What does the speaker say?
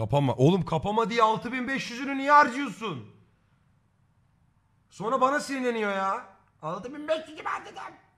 Kapama. Oğlum kapama diye 6500'ünü niye harcıyorsun? Sonra bana sinirleniyor ya. 6500'ü ben dedim.